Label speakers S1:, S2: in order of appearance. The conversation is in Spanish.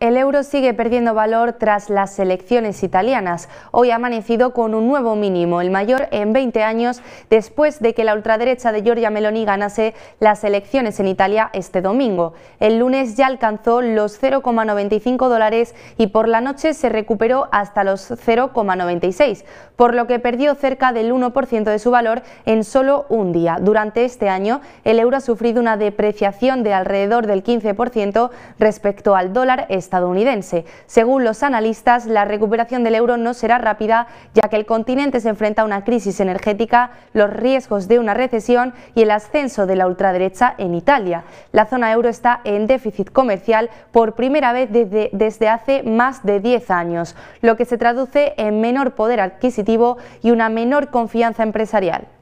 S1: El euro sigue perdiendo valor tras las elecciones italianas. Hoy ha amanecido con un nuevo mínimo, el mayor en 20 años, después de que la ultraderecha de Giorgia Meloni ganase las elecciones en Italia este domingo. El lunes ya alcanzó los 0,95 dólares y por la noche se recuperó hasta los 0,96, por lo que perdió cerca del 1% de su valor en solo un día. Durante este año, el euro ha sufrido una depreciación de alrededor del 15% respecto al dólar estadounidense estadounidense. Según los analistas, la recuperación del euro no será rápida, ya que el continente se enfrenta a una crisis energética, los riesgos de una recesión y el ascenso de la ultraderecha en Italia. La zona euro está en déficit comercial por primera vez desde, desde hace más de 10 años, lo que se traduce en menor poder adquisitivo y una menor confianza empresarial.